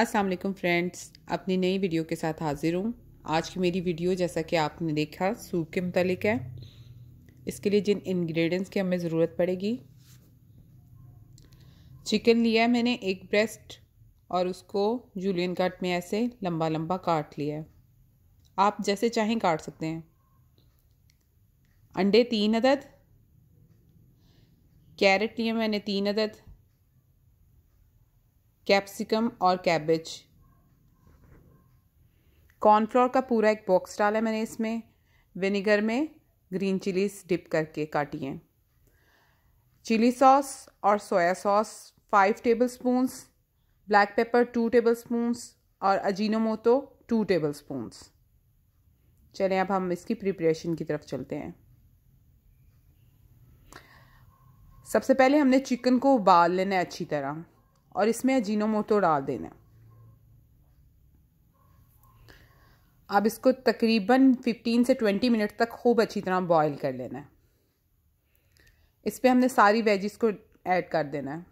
असलकम फ्रेंड्स अपनी नई वीडियो के साथ हाज़िर हूँ आज की मेरी वीडियो जैसा कि आपने देखा सूप के मतलब है इसके लिए जिन इंग्रेडिएंट्स की हमें ज़रूरत पड़ेगी चिकन लिया है मैंने एक ब्रेस्ट और उसको जूलियन काट में ऐसे लंबा लंबा काट लिया है आप जैसे चाहें काट सकते हैं अंडे तीन अदद कैरेट लिए मैंने तीन अदद कैप्सिकम और कैबेज कॉर्नफ्लोर का पूरा एक बॉक्स डाला मैंने इसमें विनेगर में ग्रीन चिलीज डिप करके काटी हैं चिली सॉस और soya sauce five tablespoons black pepper two tablespoons और अजीनोमोटो टू टेबल स्पूंस चलें अब हम इसकी प्रिपरेशन की तरफ चलते हैं सबसे पहले हमने चिकन को उबाल लेना है अच्छी तरह और इसमें अजीनोमोटो डाल देना अब इसको तकरीबन 15 से 20 मिनट तक खूब अच्छी तरह बॉईल कर लेना है इस पर हमने सारी वेजिस को ऐड कर देना है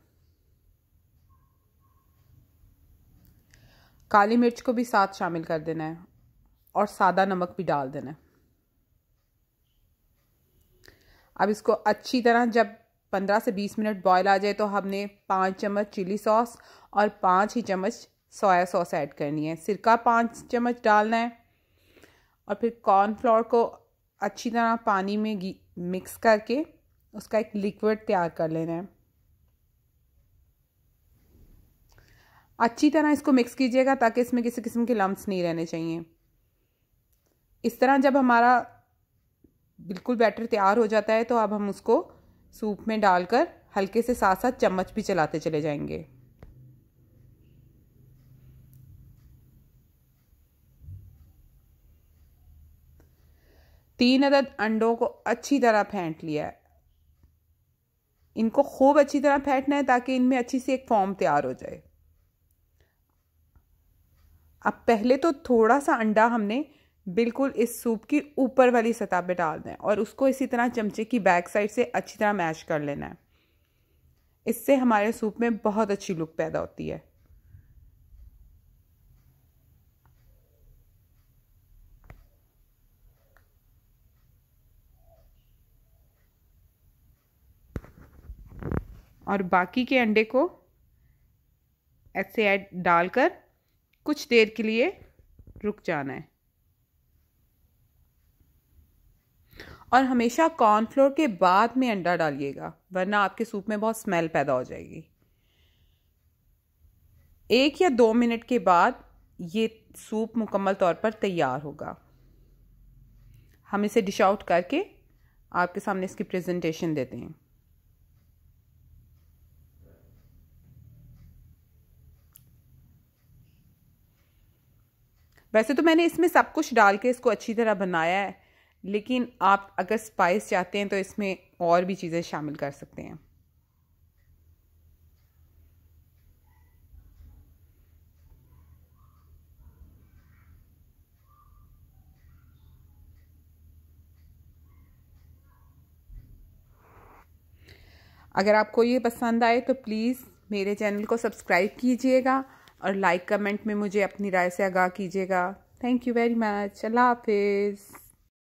काली मिर्च को भी साथ शामिल कर देना है और सादा नमक भी डाल देना है अब इसको अच्छी तरह जब पंद्रह से बीस मिनट बॉयल आ जाए तो हमने पाँच चम्मच चिली सॉस और पाँच ही चम्मच सोया सॉस ऐड करनी है सिरका पाँच चम्मच डालना है और फिर कॉर्नफ्लोर को अच्छी तरह पानी में मिक्स करके उसका एक लिक्विड तैयार कर लेना है अच्छी तरह इसको मिक्स कीजिएगा ताकि इसमें किसी किस्म के लम्स नहीं रहने चाहिए इस तरह जब हमारा बिल्कुल बैटर तैयार हो जाता है तो अब हम उसको सूप में डालकर हल्के से साथ साथ चम्मच भी चलाते चले जाएंगे तीन अदद अंडों को अच्छी तरह फेंट लिया है इनको खूब अच्छी तरह फेंटना है ताकि इनमें अच्छी सी एक फॉर्म तैयार हो जाए अब पहले तो थोड़ा सा अंडा हमने बिल्कुल इस सूप की ऊपर वाली सतह पे डाल दें और उसको इसी तरह चमचे की बैक साइड से अच्छी तरह मैश कर लेना है इससे हमारे सूप में बहुत अच्छी लुक पैदा होती है और बाकी के अंडे को ऐसे ऐड डालकर कुछ देर के लिए रुक जाना है और हमेशा कॉर्नफ्लोर के बाद में अंडा डालिएगा वरना आपके सूप में बहुत स्मेल पैदा हो जाएगी एक या दो मिनट के बाद ये सूप मुकम्मल तौर पर तैयार होगा हम इसे डिश आउट करके आपके सामने इसकी प्रेजेंटेशन देते हैं वैसे तो मैंने इसमें सब कुछ डाल के इसको अच्छी तरह बनाया है लेकिन आप अगर स्पाइस चाहते हैं तो इसमें और भी चीज़ें शामिल कर सकते हैं अगर आपको ये पसंद आए तो प्लीज़ मेरे चैनल को सब्सक्राइब कीजिएगा और लाइक कमेंट में मुझे अपनी राय से आगाह कीजिएगा थैंक यू वेरी मच अल्लाह हाफिज़